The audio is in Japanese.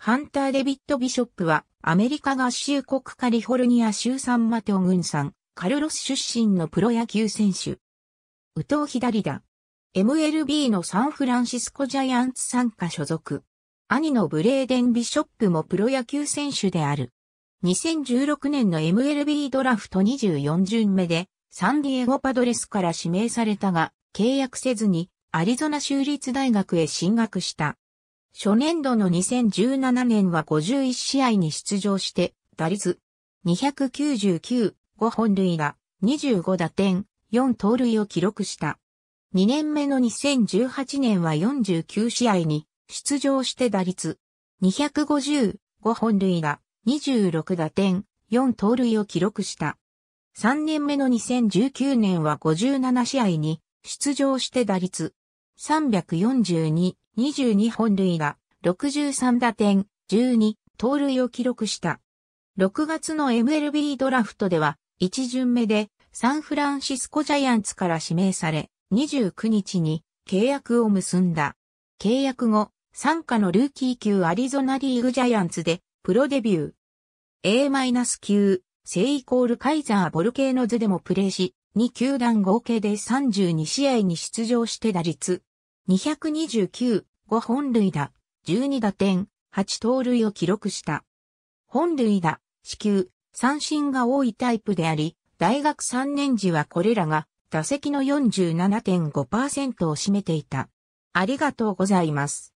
ハンター・デビット・ビショップは、アメリカ合衆国カリフォルニア州サンマテオさ産、カルロス出身のプロ野球選手。右投左打。MLB のサンフランシスコジャイアンツ参加所属。兄のブレーデン・ビショップもプロ野球選手である。2016年の MLB ドラフト24巡目で、サンディエゴパドレスから指名されたが、契約せずに、アリゾナ州立大学へ進学した。初年度の2017年は51試合に出場して、打率299、5本類が25打点、4盗塁を記録した。2年目の2018年は49試合に出場して打率250、5本類が26打点、4盗塁を記録した。3年目の2019年は57試合に出場して打率342、22本類が63打点、12、盗塁を記録した。6月の MLB ドラフトでは、1巡目でサンフランシスコジャイアンツから指名され、29日に契約を結んだ。契約後、参加のルーキー級アリゾナリーグジャイアンツでプロデビュー。A- 9正イコールカイザーボルケーノズでもプレーし、2球団合計で32試合に出場して打率229、5本塁打、12打点、8盗塁を記録した。本塁打、死球、三振が多いタイプであり、大学3年時はこれらが打席の47.5%を占めていた。ありがとうございます。